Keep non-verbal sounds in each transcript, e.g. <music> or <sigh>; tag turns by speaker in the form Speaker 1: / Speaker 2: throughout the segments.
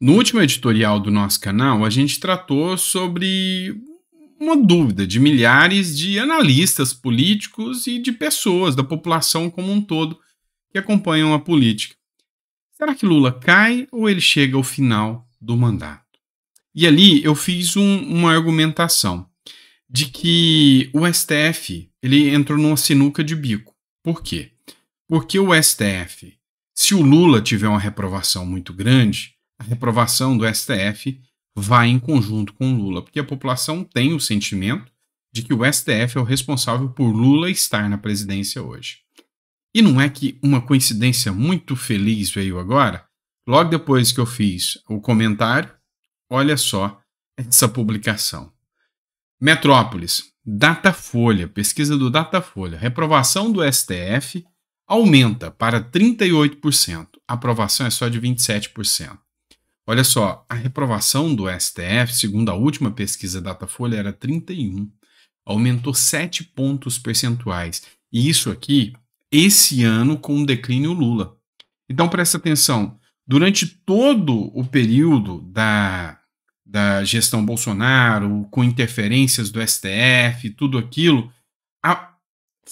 Speaker 1: No último editorial do nosso canal, a gente tratou sobre uma dúvida de milhares de analistas políticos e de pessoas da população como um todo que acompanham a política. Será que Lula cai ou ele chega ao final do mandato? E ali eu fiz um, uma argumentação de que o STF ele entrou numa sinuca de bico. Por quê? Porque o STF, se o Lula tiver uma reprovação muito grande, a reprovação do STF vai em conjunto com Lula, porque a população tem o sentimento de que o STF é o responsável por Lula estar na presidência hoje. E não é que uma coincidência muito feliz veio agora? Logo depois que eu fiz o comentário, olha só essa publicação. Metrópolis, Datafolha, pesquisa do Datafolha, reprovação do STF aumenta para 38%, aprovação é só de 27%. Olha só, a reprovação do STF, segundo a última pesquisa Datafolha, era 31, aumentou 7 pontos percentuais. E isso aqui, esse ano, com o declínio Lula. Então presta atenção, durante todo o período da, da gestão Bolsonaro, com interferências do STF, tudo aquilo, a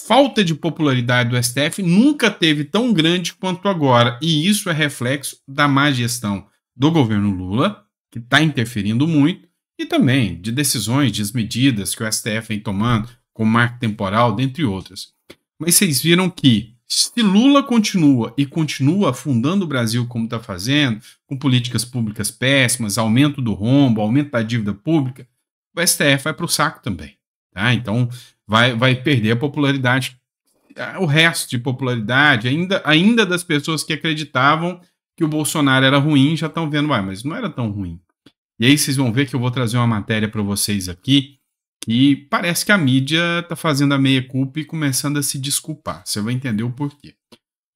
Speaker 1: falta de popularidade do STF nunca teve tão grande quanto agora, e isso é reflexo da má gestão do governo Lula, que está interferindo muito, e também de decisões, de medidas que o STF vem tomando, como marco temporal, dentre outras. Mas vocês viram que, se Lula continua e continua afundando o Brasil como está fazendo, com políticas públicas péssimas, aumento do rombo, aumento da dívida pública, o STF vai para o saco também. Tá? Então, vai, vai perder a popularidade, o resto de popularidade, ainda, ainda das pessoas que acreditavam que o Bolsonaro era ruim, já estão vendo, uai, mas não era tão ruim. E aí vocês vão ver que eu vou trazer uma matéria para vocês aqui que parece que a mídia está fazendo a meia culpa e começando a se desculpar. Você vai entender o porquê.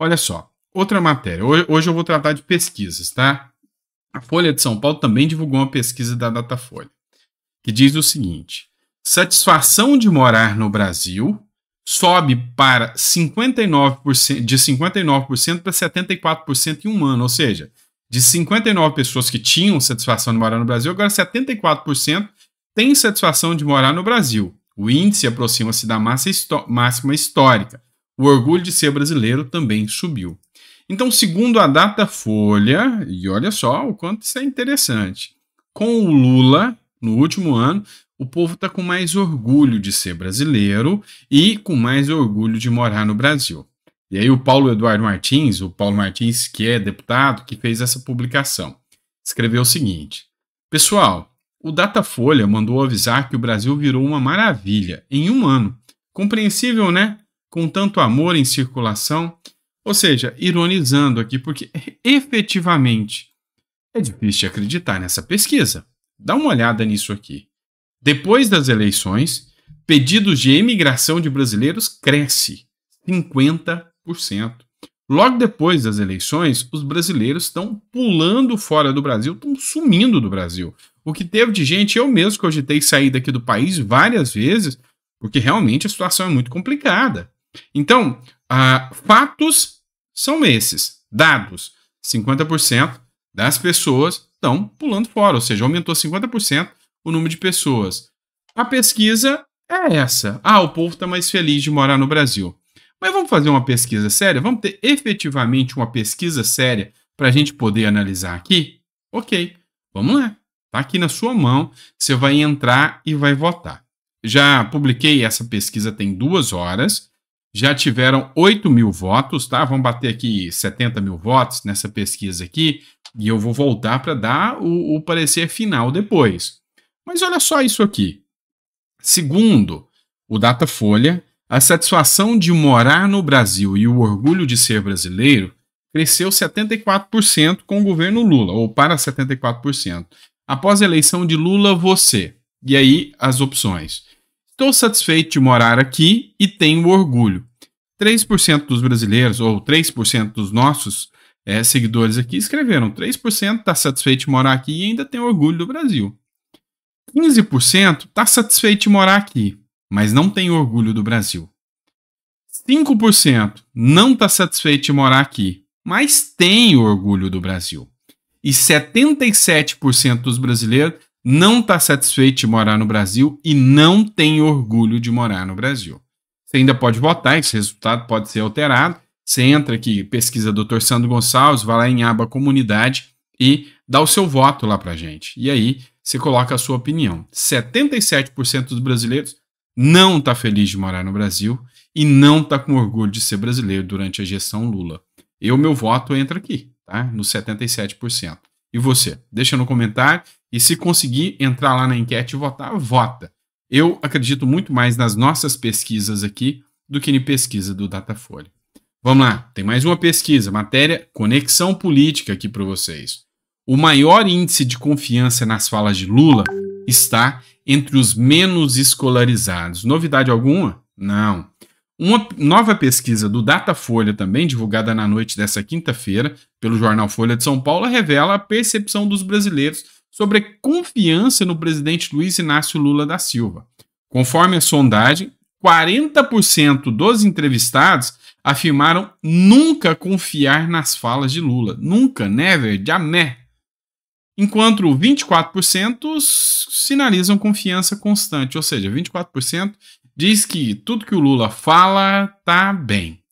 Speaker 1: Olha só, outra matéria. Hoje eu vou tratar de pesquisas, tá? A Folha de São Paulo também divulgou uma pesquisa da Datafolha, que diz o seguinte: satisfação de morar no Brasil sobe para 59%, de 59% para 74% em um ano, ou seja, de 59 pessoas que tinham satisfação de morar no Brasil, agora 74% têm satisfação de morar no Brasil. O índice aproxima-se da máxima histórica. O orgulho de ser brasileiro também subiu. Então, segundo a data Folha e olha só o quanto isso é interessante, com o Lula no último ano, o povo está com mais orgulho de ser brasileiro e com mais orgulho de morar no Brasil. E aí o Paulo Eduardo Martins, o Paulo Martins que é deputado, que fez essa publicação, escreveu o seguinte: Pessoal, o Datafolha mandou avisar que o Brasil virou uma maravilha em um ano. Compreensível, né? Com tanto amor em circulação. Ou seja, ironizando aqui, porque <laughs> efetivamente é difícil acreditar nessa pesquisa. Dá uma olhada nisso aqui. Depois das eleições, pedidos de emigração de brasileiros cresce 50%. Logo depois das eleições, os brasileiros estão pulando fora do Brasil, estão sumindo do Brasil. O que teve de gente, eu mesmo cogitei sair daqui do país várias vezes, porque realmente a situação é muito complicada. Então, uh, fatos são esses, dados. 50% das pessoas estão pulando fora, ou seja, aumentou 50% o número de pessoas. A pesquisa é essa. Ah, o povo está mais feliz de morar no Brasil. Mas vamos fazer uma pesquisa séria? Vamos ter efetivamente uma pesquisa séria para a gente poder analisar aqui? Ok, vamos lá. Está aqui na sua mão, você vai entrar e vai votar. Já publiquei essa pesquisa tem duas horas, já tiveram 8 mil votos, tá? Vamos bater aqui 70 mil votos nessa pesquisa aqui, e eu vou voltar para dar o, o parecer final depois. Mas olha só isso aqui. Segundo o Datafolha, a satisfação de morar no Brasil e o orgulho de ser brasileiro cresceu 74% com o governo Lula, ou para 74%. Após a eleição de Lula, você. E aí as opções. Estou satisfeito de morar aqui e tenho orgulho. 3% dos brasileiros, ou 3% dos nossos é, seguidores aqui, escreveram: 3% está satisfeito de morar aqui e ainda tem orgulho do Brasil. 15% está satisfeito de morar aqui, mas não tem orgulho do Brasil. 5% não está satisfeito de morar aqui, mas tem orgulho do Brasil. E 77% dos brasileiros não está satisfeito de morar no Brasil e não tem orgulho de morar no Brasil. Você ainda pode votar, esse resultado pode ser alterado. Você entra aqui, pesquisa Dr. Sandro Gonçalves, vai lá em aba comunidade e dá o seu voto lá para gente. E aí você coloca a sua opinião. 77% dos brasileiros não está feliz de morar no Brasil e não está com orgulho de ser brasileiro durante a gestão Lula. Eu, meu voto entra aqui, tá? No 77%. E você? Deixa no comentário e se conseguir entrar lá na enquete e votar, vota. Eu acredito muito mais nas nossas pesquisas aqui do que em pesquisa do Datafolha. Vamos lá, tem mais uma pesquisa, matéria Conexão Política aqui para vocês. O maior índice de confiança nas falas de Lula está entre os menos escolarizados. Novidade alguma? Não. Uma nova pesquisa do Datafolha, também divulgada na noite dessa quinta-feira pelo jornal Folha de São Paulo, revela a percepção dos brasileiros sobre a confiança no presidente Luiz Inácio Lula da Silva. Conforme a sondagem, 40% dos entrevistados afirmaram nunca confiar nas falas de Lula. Nunca, never, jamais enquanto 24% sinalizam confiança constante, ou seja, 24% diz que tudo que o Lula fala tá bem.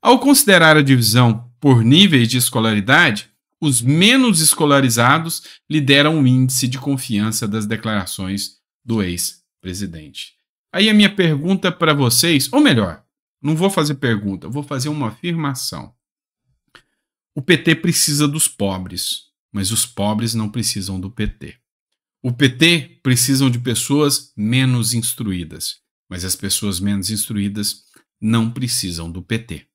Speaker 1: Ao considerar a divisão por níveis de escolaridade, os menos escolarizados lideram o índice de confiança das declarações do ex-presidente. Aí a minha pergunta para vocês, ou melhor, não vou fazer pergunta, vou fazer uma afirmação. O PT precisa dos pobres mas os pobres não precisam do PT. O PT precisam de pessoas menos instruídas, mas as pessoas menos instruídas não precisam do PT.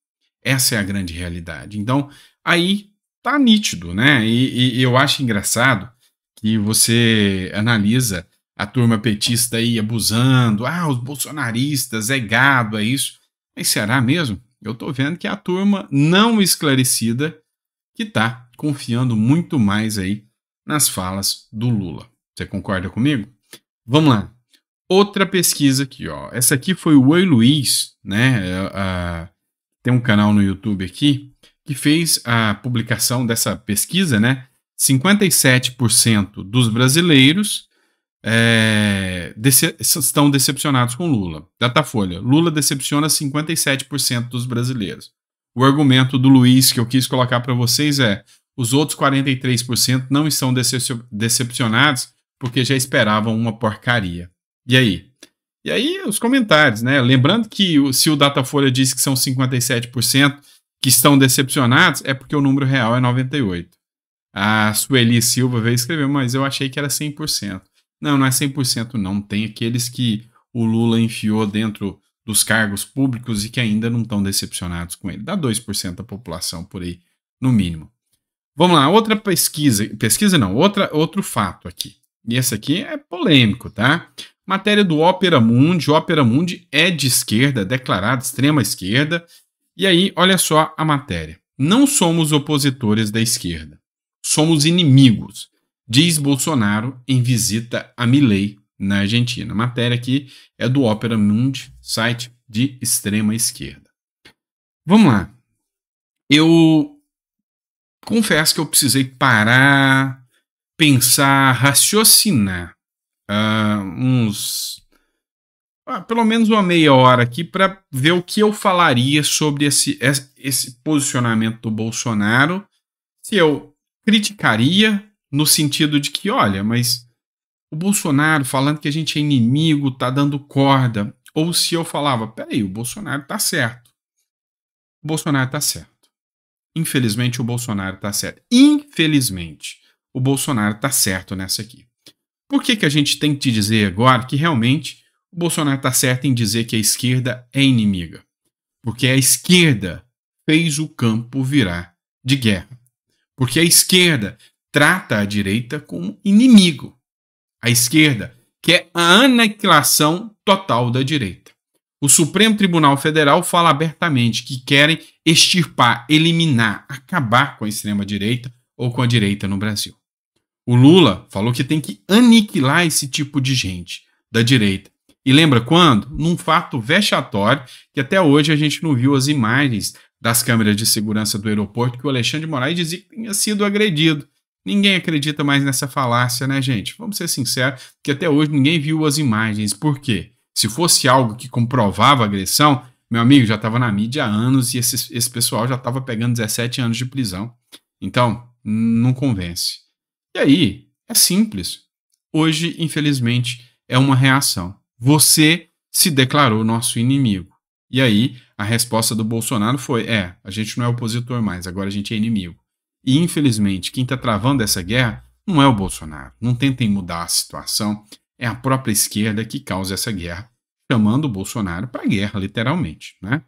Speaker 1: Essa é a grande realidade. Então, aí tá nítido, né? E, e eu acho engraçado que você analisa a turma petista aí abusando, ah, os bolsonaristas, é gado, é isso. Mas será mesmo? Eu tô vendo que é a turma não esclarecida que tá confiando muito mais aí nas falas do Lula. Você concorda comigo? Vamos lá. Outra pesquisa aqui, ó. Essa aqui foi o Oi Luiz, né? Uh, tem um canal no YouTube aqui que fez a publicação dessa pesquisa, né? 57% dos brasileiros é, dece estão decepcionados com Lula. Datafolha, Lula decepciona 57% dos brasileiros. O argumento do Luiz que eu quis colocar para vocês é: os outros 43% não estão decep decepcionados porque já esperavam uma porcaria. E aí? E aí, os comentários, né? Lembrando que se o Datafolha diz que são 57% que estão decepcionados, é porque o número real é 98%. A Sueli Silva veio escrever, mas eu achei que era 100%. Não, não é 100%, não. Tem aqueles que o Lula enfiou dentro dos cargos públicos e que ainda não estão decepcionados com ele. Dá 2% da população por aí, no mínimo. Vamos lá, outra pesquisa. Pesquisa não, outra, outro fato aqui. E esse aqui é polêmico, tá? Matéria do Opera Mundi. O Opera Mundi é de esquerda, declarada extrema esquerda. E aí, olha só a matéria. Não somos opositores da esquerda. Somos inimigos, diz Bolsonaro em visita a Milley na Argentina. A matéria aqui é do Opera Mundi, site de extrema esquerda. Vamos lá. Eu confesso que eu precisei parar, pensar, raciocinar uh, uns. Uh, pelo menos uma meia hora aqui para ver o que eu falaria sobre esse, esse posicionamento do Bolsonaro. Se eu criticaria, no sentido de que, olha, mas o Bolsonaro falando que a gente é inimigo, tá dando corda. Ou se eu falava, peraí, o Bolsonaro tá certo. O Bolsonaro tá certo. Infelizmente, o Bolsonaro está certo. Infelizmente, o Bolsonaro está certo nessa aqui. Por que, que a gente tem que te dizer agora que realmente o Bolsonaro está certo em dizer que a esquerda é inimiga? Porque a esquerda fez o campo virar de guerra. Porque a esquerda trata a direita como inimigo. A esquerda quer é a aniquilação total da direita. O Supremo Tribunal Federal fala abertamente que querem extirpar, eliminar, acabar com a extrema-direita ou com a direita no Brasil. O Lula falou que tem que aniquilar esse tipo de gente da direita. E lembra quando? Num fato vexatório que até hoje a gente não viu as imagens das câmeras de segurança do aeroporto que o Alexandre de Moraes dizia que tinha sido agredido. Ninguém acredita mais nessa falácia, né, gente? Vamos ser sinceros, que até hoje ninguém viu as imagens. Por quê? Se fosse algo que comprovava agressão, meu amigo já estava na mídia há anos e esse, esse pessoal já estava pegando 17 anos de prisão. Então, não convence. E aí, é simples. Hoje, infelizmente, é uma reação. Você se declarou nosso inimigo. E aí, a resposta do Bolsonaro foi: é, a gente não é opositor mais, agora a gente é inimigo. E infelizmente, quem está travando essa guerra não é o Bolsonaro. Não tentem mudar a situação é a própria esquerda que causa essa guerra, chamando o Bolsonaro para guerra, literalmente. Né?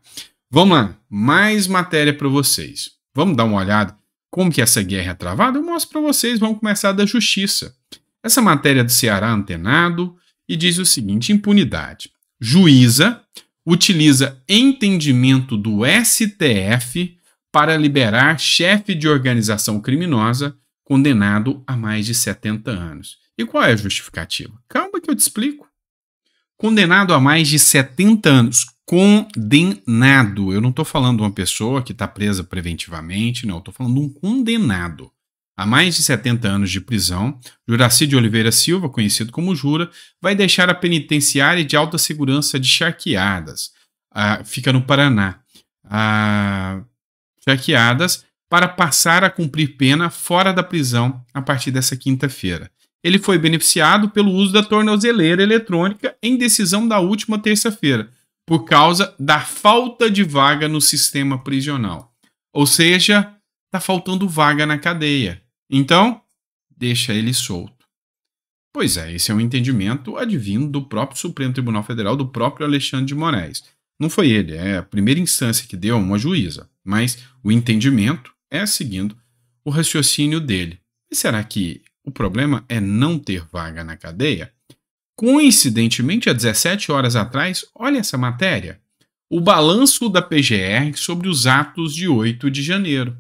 Speaker 1: Vamos lá, mais matéria para vocês. Vamos dar uma olhada como que essa guerra é travada? Eu mostro para vocês, vamos começar da justiça. Essa matéria do Ceará antenado e diz o seguinte: impunidade. Juíza utiliza entendimento do STF para liberar chefe de organização criminosa condenado a mais de 70 anos. E qual é a justificativa? Calma que eu te explico. Condenado a mais de 70 anos. Condenado. Eu não estou falando de uma pessoa que está presa preventivamente, não. Estou falando de um condenado a mais de 70 anos de prisão, Juraci de Oliveira Silva, conhecido como Jura, vai deixar a penitenciária de alta segurança de Charqueadas, ah, fica no Paraná, ah, Charqueadas, para passar a cumprir pena fora da prisão a partir dessa quinta-feira. Ele foi beneficiado pelo uso da tornozeleira eletrônica em decisão da última terça-feira, por causa da falta de vaga no sistema prisional. Ou seja, está faltando vaga na cadeia. Então, deixa ele solto. Pois é, esse é um entendimento advindo do próprio Supremo Tribunal Federal, do próprio Alexandre de Moraes. Não foi ele, é a primeira instância que deu, uma juíza. Mas o entendimento é seguindo o raciocínio dele. E será que o problema é não ter vaga na cadeia. Coincidentemente, há 17 horas atrás, olha essa matéria. O balanço da PGR sobre os atos de 8 de janeiro.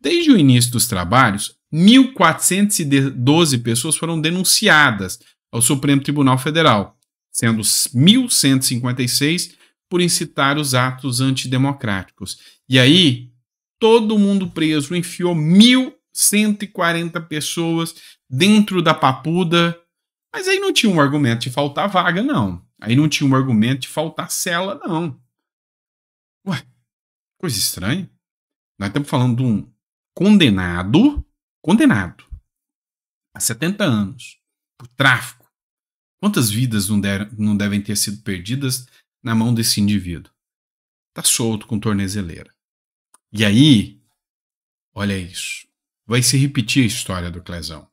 Speaker 1: Desde o início dos trabalhos, 1.412 pessoas foram denunciadas ao Supremo Tribunal Federal, sendo 1.156 por incitar os atos antidemocráticos. E aí, todo mundo preso enfiou mil 140 pessoas dentro da papuda. Mas aí não tinha um argumento de faltar vaga, não. Aí não tinha um argumento de faltar cela, não. Ué, coisa estranha. Nós estamos falando de um condenado, condenado há 70 anos por tráfico. Quantas vidas não, deram, não devem ter sido perdidas na mão desse indivíduo? Tá solto com tornezeleira. E aí, olha isso vai se repetir a história do Clezão.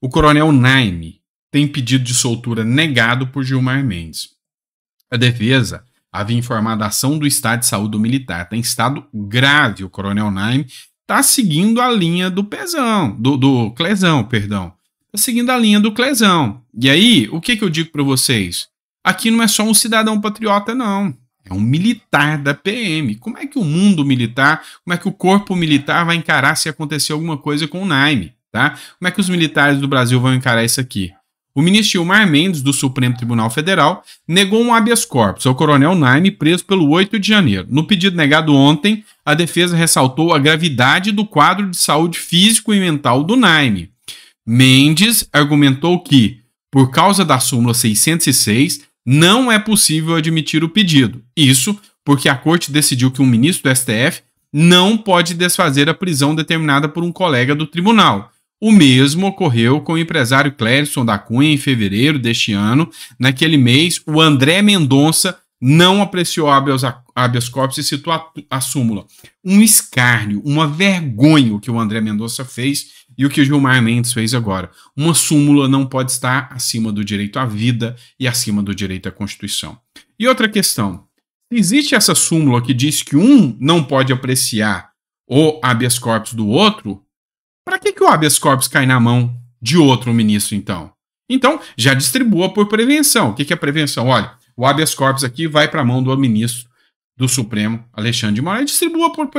Speaker 1: O coronel Naime tem pedido de soltura negado por Gilmar Mendes. A defesa havia informado a ação do Estado de Saúde Militar. Está em estado grave o coronel Naime. Está seguindo a linha do Pezão, do, do Clezão, perdão. Está seguindo a linha do Clezão. E aí, o que, que eu digo para vocês? Aqui não é só um cidadão patriota, não. É um militar da PM. Como é que o mundo militar, como é que o corpo militar vai encarar se acontecer alguma coisa com o Naime? Tá? Como é que os militares do Brasil vão encarar isso aqui? O ministro Gilmar Mendes, do Supremo Tribunal Federal, negou um habeas corpus ao coronel Naime, preso pelo 8 de janeiro. No pedido negado ontem, a defesa ressaltou a gravidade do quadro de saúde físico e mental do Naime. Mendes argumentou que, por causa da súmula 606, não é possível admitir o pedido. Isso porque a corte decidiu que um ministro do STF não pode desfazer a prisão determinada por um colega do tribunal. O mesmo ocorreu com o empresário Clérison da Cunha em fevereiro deste ano. Naquele mês, o André Mendonça não apreciou habeas, habeas corpus e citou a, a súmula. Um escárnio, uma vergonha o que o André Mendonça fez e o que o Gilmar Mendes fez agora? Uma súmula não pode estar acima do direito à vida e acima do direito à Constituição. E outra questão: existe essa súmula que diz que um não pode apreciar o habeas corpus do outro, para que, que o habeas corpus cai na mão de outro ministro, então? Então, já distribua por prevenção. O que, que é prevenção? Olha, o habeas corpus aqui vai para a mão do ministro do Supremo, Alexandre de Moraes. Distribua por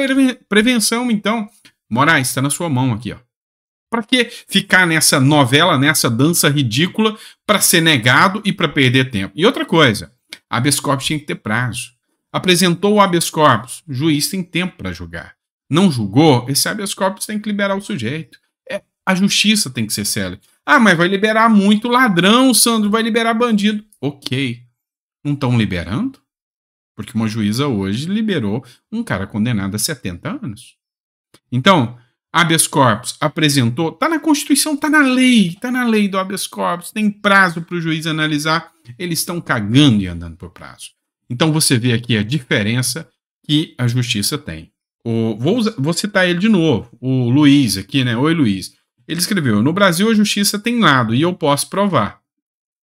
Speaker 1: prevenção, então. Moraes, está na sua mão aqui, ó. Para que ficar nessa novela, nessa dança ridícula para ser negado e para perder tempo? E outra coisa, habeas corpus tinha que ter prazo. Apresentou o habeas corpus, o juiz tem tempo para julgar. Não julgou, esse habeas corpus tem que liberar o sujeito. É, a justiça tem que ser célebre. Ah, mas vai liberar muito ladrão, Sandro, vai liberar bandido. Ok. Não estão liberando? Porque uma juíza hoje liberou um cara condenado a 70 anos. Então, habeas corpus, apresentou, tá na Constituição, tá na lei, tá na lei do habeas corpus, tem prazo para o juiz analisar, eles estão cagando e andando por prazo. Então você vê aqui a diferença que a justiça tem. O, vou, vou citar ele de novo, o Luiz aqui, né? Oi, Luiz. Ele escreveu: No Brasil a justiça tem lado e eu posso provar.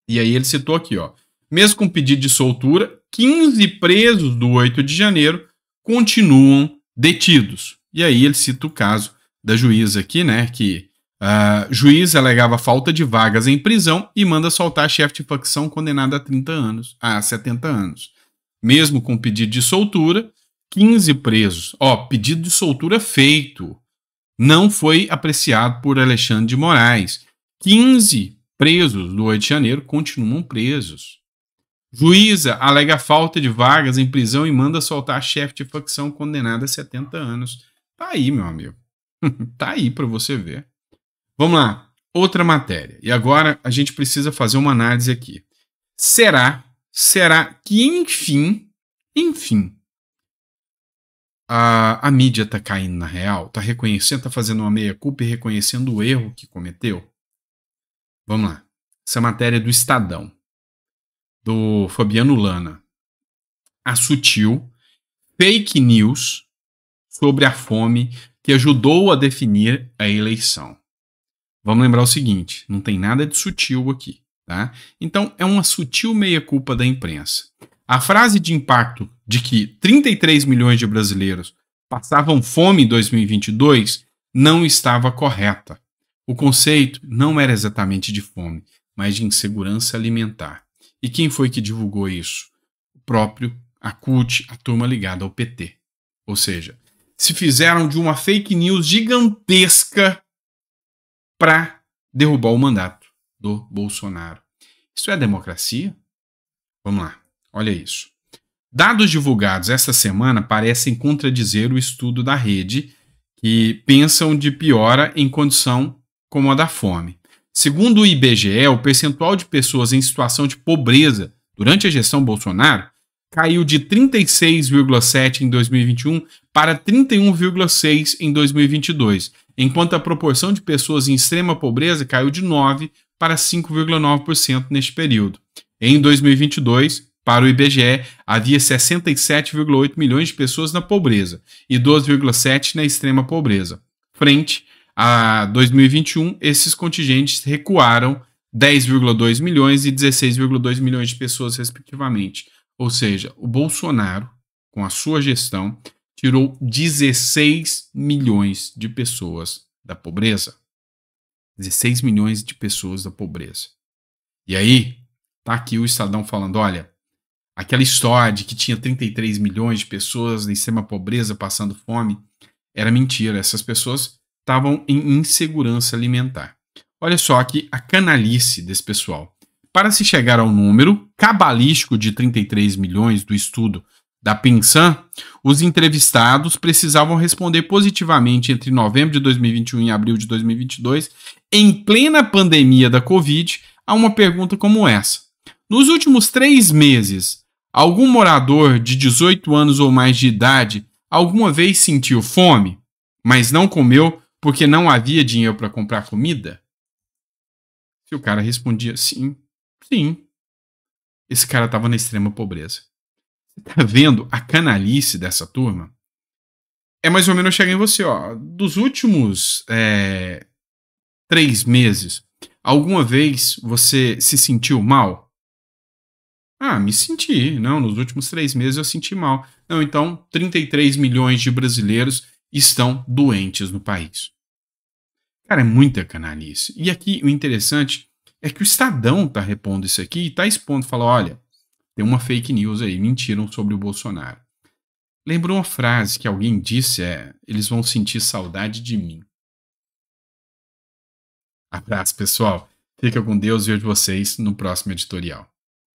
Speaker 1: E aí ele citou aqui, ó. Mesmo com pedido de soltura, 15 presos do 8 de janeiro continuam detidos. E aí ele cita o caso da juíza aqui, né? Que uh, juiz alegava falta de vagas em prisão e manda soltar chefe de facção condenada a 30 anos, a 70 anos. Mesmo com pedido de soltura, 15 presos. Ó, pedido de soltura feito. Não foi apreciado por Alexandre de Moraes. 15 presos do 8 de janeiro continuam presos. Juíza alega falta de vagas em prisão e manda soltar chefe de facção condenada a 70 anos. Tá aí, meu amigo. <laughs> tá aí para você ver. Vamos lá, outra matéria. E agora a gente precisa fazer uma análise aqui. Será, será que enfim, enfim, a, a mídia tá caindo na real, tá reconhecendo, tá fazendo uma meia culpa e reconhecendo o erro que cometeu? Vamos lá. Essa é matéria do Estadão, do Fabiano Lana. A sutil fake news sobre a fome que ajudou a definir a eleição. Vamos lembrar o seguinte: não tem nada de sutil aqui, tá? Então é uma sutil meia-culpa da imprensa. A frase de impacto de que 33 milhões de brasileiros passavam fome em 2022 não estava correta. O conceito não era exatamente de fome, mas de insegurança alimentar. E quem foi que divulgou isso? O próprio a CUT, a turma ligada ao PT. Ou seja, se fizeram de uma fake news gigantesca para derrubar o mandato do Bolsonaro. Isso é democracia? Vamos lá, olha isso. Dados divulgados esta semana parecem contradizer o estudo da rede, que pensam de piora em condição como a da fome. Segundo o IBGE, o percentual de pessoas em situação de pobreza durante a gestão Bolsonaro caiu de 36,7 em 2021 para 31,6 em 2022, enquanto a proporção de pessoas em extrema pobreza caiu de 9 para 5,9% neste período. Em 2022, para o IBGE, havia 67,8 milhões de pessoas na pobreza e 12,7 na extrema pobreza. Frente a 2021, esses contingentes recuaram 10,2 milhões e 16,2 milhões de pessoas, respectivamente. Ou seja, o Bolsonaro, com a sua gestão, tirou 16 milhões de pessoas da pobreza. 16 milhões de pessoas da pobreza. E aí, tá aqui o Estadão falando: olha, aquela história de que tinha 33 milhões de pessoas em extrema pobreza passando fome era mentira. Essas pessoas estavam em insegurança alimentar. Olha só aqui a canalice desse pessoal. Para se chegar ao número cabalístico de 33 milhões do estudo da Pinsan, os entrevistados precisavam responder positivamente entre novembro de 2021 e abril de 2022, em plena pandemia da Covid, a uma pergunta como essa. Nos últimos três meses, algum morador de 18 anos ou mais de idade alguma vez sentiu fome, mas não comeu porque não havia dinheiro para comprar comida? Se o cara respondia sim, Sim. Esse cara estava na extrema pobreza. Você tá vendo a canalice dessa turma? É mais ou menos chega em você, ó. Dos últimos é, três meses, alguma vez você se sentiu mal? Ah, me senti. Não, nos últimos três meses eu senti mal. Não, então 33 milhões de brasileiros estão doentes no país. Cara, é muita canalice. E aqui o interessante é que o Estadão está repondo isso aqui e está expondo, fala, olha, tem uma fake news aí, mentiram sobre o Bolsonaro. Lembrou uma frase que alguém disse, é, eles vão sentir saudade de mim. Abraço, pessoal. Fica com Deus e vejo vocês no próximo editorial.